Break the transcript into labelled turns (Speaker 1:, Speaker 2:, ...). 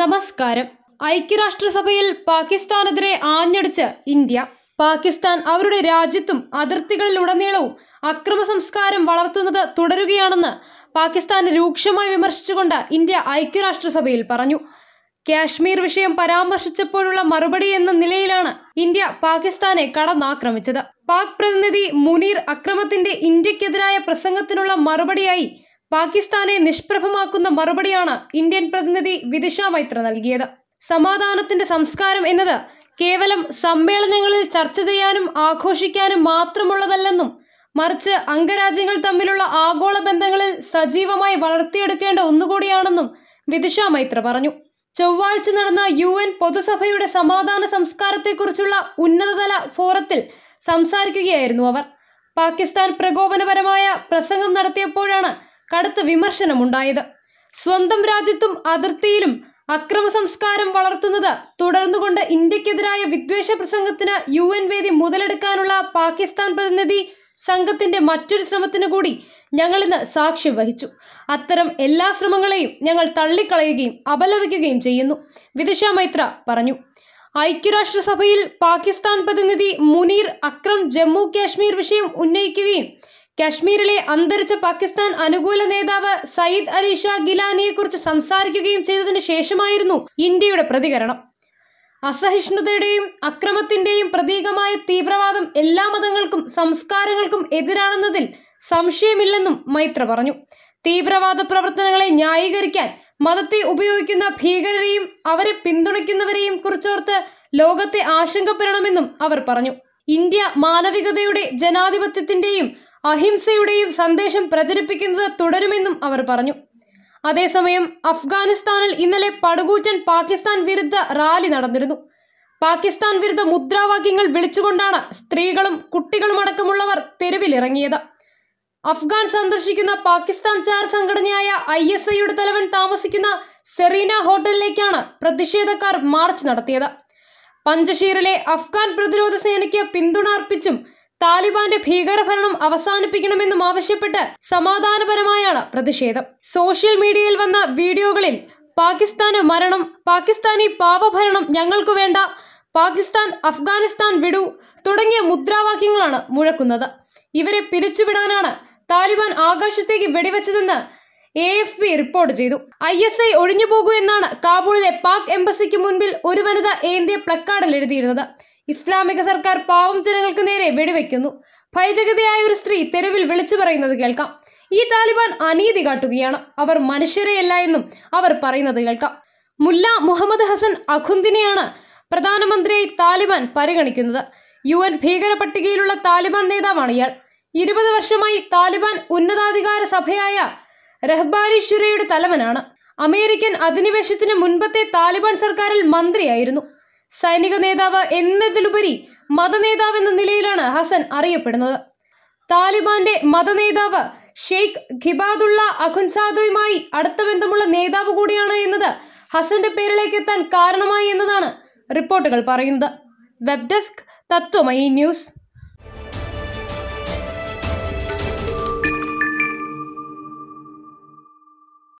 Speaker 1: നമസ്കാരം ഐക്യരാഷ്ട്രസഭയിൽ പാകിസ്ഥാനെതിരെ ആഞ്ഞടിച്ച് ഇന്ത്യ പാകിസ്ഥാൻ അവരുടെ രാജ്യത്തും അതിർത്തികളിലുടനീളവും അക്രമ സംസ്കാരം വളർത്തുന്നത് തുടരുകയാണെന്ന് പാകിസ്ഥാനെ രൂക്ഷമായി വിമർശിച്ചുകൊണ്ട് ഇന്ത്യ ഐക്യരാഷ്ട്രസഭയിൽ പറഞ്ഞു കാശ്മീർ വിഷയം പരാമർശിച്ചപ്പോഴുള്ള മറുപടി എന്ന നിലയിലാണ് ഇന്ത്യ പാകിസ്ഥാനെ കടന്നാക്രമിച്ചത് പാക് പ്രതിനിധി മുനീർ അക്രമത്തിന്റെ ഇന്ത്യക്കെതിരായ പ്രസംഗത്തിനുള്ള മറുപടിയായി പാകിസ്ഥാനെ നിഷ്പ്രഭമാക്കുന്ന മറുപടിയാണ് ഇന്ത്യൻ പ്രതിനിധി വിദിഷ മൈത്ര നൽകിയത് സമാധാനത്തിന്റെ സംസ്കാരം എന്നത് കേവലം സമ്മേളനങ്ങളിൽ ചർച്ച ചെയ്യാനും ആഘോഷിക്കാനും മാത്രമുള്ളതല്ലെന്നും മറിച്ച് അംഗരാജ്യങ്ങൾ തമ്മിലുള്ള ആഗോള ബന്ധങ്ങളിൽ സജീവമായി വളർത്തിയെടുക്കേണ്ട ഒന്നുകൂടിയാണെന്നും വിദിഷ മൈത്ര പറഞ്ഞു ചൊവ്വാഴ്ച നടന്ന യു എൻ പൊതുസഭയുടെ സമാധാന സംസ്കാരത്തെക്കുറിച്ചുള്ള ഉന്നതതല ഫോറത്തിൽ സംസാരിക്കുകയായിരുന്നു അവർ പാകിസ്ഥാൻ പ്രകോപനപരമായ പ്രസംഗം നടത്തിയപ്പോഴാണ് കടുത്ത വിമർശനമുണ്ടായത് സ്വന്തം രാജ്യത്തും അതിർത്തിയിലും അക്രമ സംസ്കാരം വളർത്തുന്നത് തുടർന്നുകൊണ്ട് ഇന്ത്യക്കെതിരായ വിദ്വേഷ പ്രസംഗത്തിന് യു എൻ വേദി മുതലെടുക്കാനുള്ള പാകിസ്ഥാൻ പ്രതിനിധി സംഘത്തിന്റെ മറ്റൊരു ശ്രമത്തിനു കൂടി ഞങ്ങൾ ഇന്ന് സാക്ഷ്യം വഹിച്ചു അത്തരം എല്ലാ ശ്രമങ്ങളെയും ഞങ്ങൾ തള്ളിക്കളയുകയും അപലപിക്കുകയും ചെയ്യുന്നു വിദിഷ മൈത്ര പറഞ്ഞു ഐക്യരാഷ്ട്രസഭയിൽ പാകിസ്ഥാൻ പ്രതിനിധി മുനീർ അക്രം ജമ്മു കാശ്മീർ വിഷയം ഉന്നയിക്കുകയും കശ്മീരിലെ അന്തരിച്ച പാകിസ്ഥാൻ അനുകൂല നേതാവ് സയ്യിദ് അലി ഗിലാനിയെക്കുറിച്ച് സംസാരിക്കുകയും ചെയ്തതിനു ശേഷമായിരുന്നു ഇന്ത്യയുടെ പ്രതികരണം അസഹിഷ്ണുതയുടെയും അക്രമത്തിന്റെയും പ്രതീകമായ തീവ്രവാദം എല്ലാ മതങ്ങൾക്കും സംസ്കാരങ്ങൾക്കും എതിരാണെന്നതിൽ സംശയമില്ലെന്നും മൈത്ര പറഞ്ഞു തീവ്രവാദ പ്രവർത്തനങ്ങളെ ന്യായീകരിക്കാൻ മതത്തെ ഉപയോഗിക്കുന്ന ഭീകരരെയും അവരെ പിന്തുണയ്ക്കുന്നവരെയും കുറിച്ചോർത്ത് ലോകത്തെ ആശങ്കപ്പെടണമെന്നും അവർ പറഞ്ഞു ഇന്ത്യ മാനവികതയുടെ ജനാധിപത്യത്തിന്റെയും അഹിംസയുടെയും സന്ദേശം പ്രചരിപ്പിക്കുന്നത് തുടരുമെന്നും അവർ പറഞ്ഞു അതേസമയം അഫ്ഗാനിസ്ഥാനിൽ ഇന്നലെ പടുകൂറ്റൻ പാകിസ്ഥാൻ വിരുദ്ധ റാലി നടന്നിരുന്നു പാകിസ്ഥാൻ വിരുദ്ധ മുദ്രാവാക്യങ്ങൾ വിളിച്ചുകൊണ്ടാണ് സ്ത്രീകളും കുട്ടികളും അടക്കമുള്ളവർ തെരുവിലിറങ്ങിയത് അഫ്ഗാൻ സന്ദർശിക്കുന്ന പാകിസ്ഥാൻ ചാർ സംഘടനയായ ഐ എസ് ഐയുടെ തലവൻ താമസിക്കുന്ന സെറീന ഹോട്ടലിലേക്കാണ് പ്രതിഷേധക്കാർ മാർച്ച് നടത്തിയത് പഞ്ചഷീറിലെ അഫ്ഗാൻ പ്രതിരോധ സേനയ്ക്ക് പിന്തുണ അർപ്പിച്ചും താലിബാന്റെ ഭീകരഭരണം അവസാനിപ്പിക്കണമെന്നും ആവശ്യപ്പെട്ട് സമാധാനപരമായാണ് പ്രതിഷേധം സോഷ്യൽ മീഡിയയിൽ വന്ന വീഡിയോകളിൽ പാകിസ്ഥാന് മരണം പാകിസ്ഥാനി പാവഭരണം ഞങ്ങൾക്കു വേണ്ട പാകിസ്ഥാൻ അഫ്ഗാനിസ്ഥാൻ വിടൂ തുടങ്ങിയ മുദ്രാവാക്യങ്ങളാണ് മുഴക്കുന്നത് ഇവരെ പിരിച്ചുവിടാനാണ് താലിബാൻ ആകാശത്തേക്ക് വെടിവെച്ചതെന്ന് എ എഫ് പി റിപ്പോർട്ട് ചെയ്തു ഐ എസ് ഐ ഒഴിഞ്ഞു പോകൂ എന്നാണ് കാബൂളിലെ പാക് എംബസിക്ക് മുൻപിൽ ഒരു വനിത ഏന്തിയ പ്ലക്കാർഡിൽ എഴുതിയിരുന്നത് ഇസ്ലാമിക സർക്കാർ പാവം ജനങ്ങൾക്ക് നേരെ വെടിവെക്കുന്നു ഭയചകതയായ ഒരു സ്ത്രീ തെരുവിൽ വിളിച്ചു പറയുന്നത് കേൾക്കാം ഈ താലിബാൻ അനീതി കാട്ടുകയാണ് അവർ മനുഷ്യരെയല്ല എന്നും അവർ പറയുന്നത് കേൾക്കാം മുല്ല മുഹമ്മദ് ഹസൻ അഖുന്ദിനെയാണ് പ്രധാനമന്ത്രിയായി താലിബാൻ പരിഗണിക്കുന്നത് യു എൻ ഭീകര പട്ടികയിലുള്ള താലിബാൻ നേതാവാണ് ഇയാൾ ഇരുപത് വർഷമായി താലിബാൻ ഉന്നതാധികാര സഭയായ റഹ്ബാരി ഷുരയുടെ തലവനാണ് അമേരിക്കൻ അധിനിവേശത്തിന് മുൻപത്തെ താലിബാൻ സർക്കാരിൽ മന്ത്രിയായിരുന്നു സൈനിക നേതാവ് എന്നതിലുപരി മതനേതാവ് എന്ന നിലയിലാണ് ഹസൻ അറിയപ്പെടുന്നത് താലിബാന്റെ മതനേതാവ് ഷെയ്ഖ് ഖിബാദുള്ള അഖുൻസാദുവുമായി അടുത്ത ബന്ധമുള്ള നേതാവ് കൂടിയാണ് എന്നത് ഹസന്റെ പേരിലേക്ക് എത്താൻ കാരണമായി എന്നതാണ് റിപ്പോർട്ടുകൾ പറയുന്നത് വെബ് ഡെസ്ക് തത്വമയി ന്യൂസ്